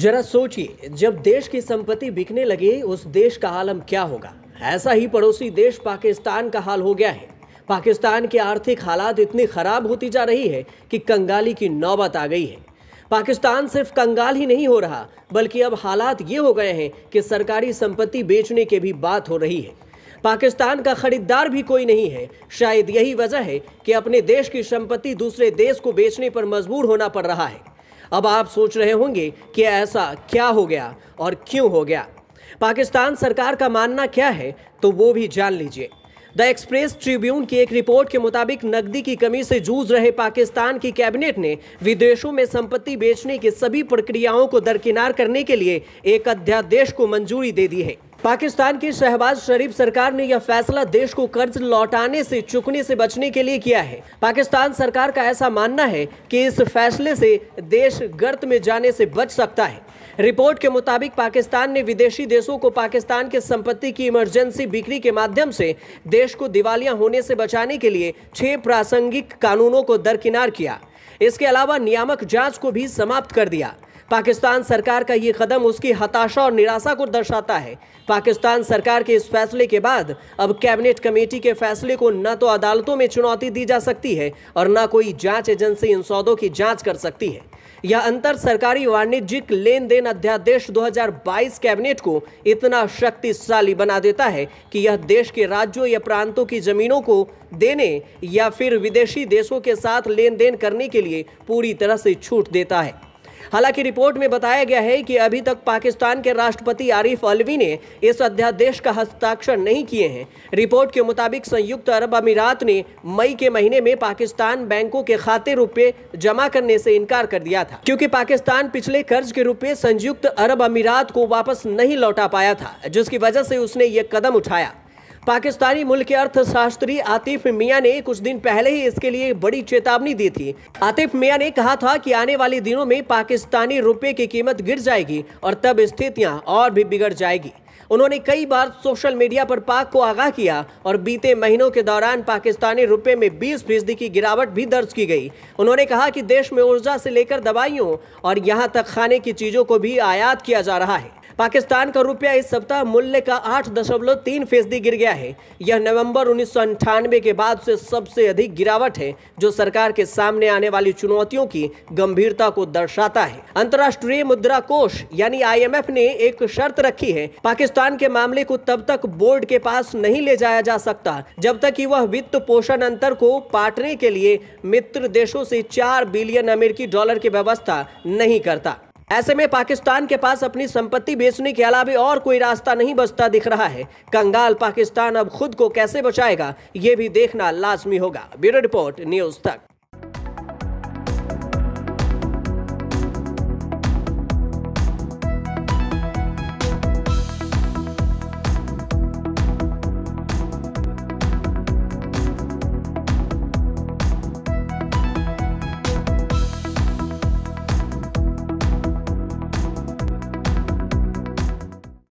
जरा सोचिए जब देश की संपत्ति बिकने लगे उस देश का आलम क्या होगा ऐसा ही पड़ोसी देश पाकिस्तान का हाल हो गया है पाकिस्तान के आर्थिक हालात इतनी खराब होती जा रही है कि कंगाली की नौबत आ गई है पाकिस्तान सिर्फ कंगाल ही नहीं हो रहा बल्कि अब हालात ये हो गए हैं कि सरकारी संपत्ति बेचने की भी बात हो रही है पाकिस्तान का खरीदार भी कोई नहीं है शायद यही वजह है कि अपने देश की संपत्ति दूसरे देश को बेचने पर मजबूर होना पड़ रहा है अब आप सोच रहे होंगे कि ऐसा क्या हो गया और क्यों हो गया पाकिस्तान सरकार का मानना क्या है तो वो भी जान लीजिए द एक्सप्रेस ट्रिब्यून की एक रिपोर्ट के मुताबिक नकदी की कमी से जूझ रहे पाकिस्तान की कैबिनेट ने विदेशों में संपत्ति बेचने की सभी प्रक्रियाओं को दरकिनार करने के लिए एक अध्यादेश को मंजूरी दे दी है पाकिस्तान की शहबाज शरीफ सरकार ने यह फैसला देश को कर्ज लौटाने से चुकने से बचने के लिए किया है पाकिस्तान सरकार का ऐसा मानना है कि इस फैसले से देश गर्त में जाने से बच सकता है रिपोर्ट के मुताबिक पाकिस्तान ने विदेशी देशों को पाकिस्तान के संपत्ति की इमरजेंसी बिक्री के माध्यम से देश को दिवालिया होने से बचाने के लिए छह प्रासंगिक कानूनों को दरकिनार किया इसके अलावा नियामक जांच को भी समाप्त कर दिया पाकिस्तान सरकार का ये कदम उसकी हताशा और निराशा को दर्शाता है पाकिस्तान सरकार के इस फैसले के बाद अब कैबिनेट कमेटी के फैसले को न तो अदालतों में चुनौती दी जा सकती है और न कोई जांच एजेंसी इन सौदों की जांच कर सकती है यह अंतर सरकारी वाणिज्यिक लेन देन अध्यादेश 2022 कैबिनेट को इतना शक्तिशाली बना देता है कि यह देश के राज्यों या प्रांतों की जमीनों को देने या फिर विदेशी देशों के साथ लेन देन करने के लिए पूरी तरह से छूट देता है हालांकि रिपोर्ट में बताया गया है कि अभी तक पाकिस्तान के राष्ट्रपति आरिफ अलवी ने इस अध्यादेश का हस्ताक्षर नहीं किए हैं रिपोर्ट के मुताबिक संयुक्त अरब अमीरात ने मई के महीने में पाकिस्तान बैंकों के खाते रुपये जमा करने से इनकार कर दिया था क्योंकि पाकिस्तान पिछले कर्ज के रुपये संयुक्त अरब अमीरात को वापस नहीं लौटा पाया था जिसकी वजह से उसने ये कदम उठाया पाकिस्तानी मुल्क के अर्थशास्त्री आतिफ मियाँ ने कुछ दिन पहले ही इसके लिए बड़ी चेतावनी दी थी आतिफ मियाँ ने कहा था कि आने वाले दिनों में पाकिस्तानी रुपये की कीमत गिर जाएगी और तब स्थितियाँ और भी बिगड़ जाएगी उन्होंने कई बार सोशल मीडिया पर पाक को आगाह किया और बीते महीनों के दौरान पाकिस्तानी रुपए में 20 फीसदी की गिरावट भी दर्ज की गई उन्होंने कहा कि देश में ऊर्जा से लेकर दवाइयों और यहां तक खाने की चीज़ों को भी आयात किया जा रहा है पाकिस्तान का रुपया इस सप्ताह मूल्य का आठ दशमलव तीन फीसदी गिर गया है यह नवंबर उन्नीस के बाद से सबसे अधिक गिरावट है जो सरकार के सामने आने वाली चुनौतियों की गंभीरता को दर्शाता है अंतर्राष्ट्रीय मुद्रा कोष यानी आईएमएफ ने एक शर्त रखी है पाकिस्तान के मामले को तब तक बोर्ड के पास नहीं ले जाया जा सकता जब तक की वह वित्त पोषण अंतर को पाटने के लिए मित्र देशों से चार बिलियन अमेरिकी डॉलर की व्यवस्था नहीं करता ऐसे में पाकिस्तान के पास अपनी संपत्ति बेचने के अलावा और कोई रास्ता नहीं बचता दिख रहा है कंगाल पाकिस्तान अब खुद को कैसे बचाएगा ये भी देखना लाजमी होगा ब्यूरो रिपोर्ट न्यूज तक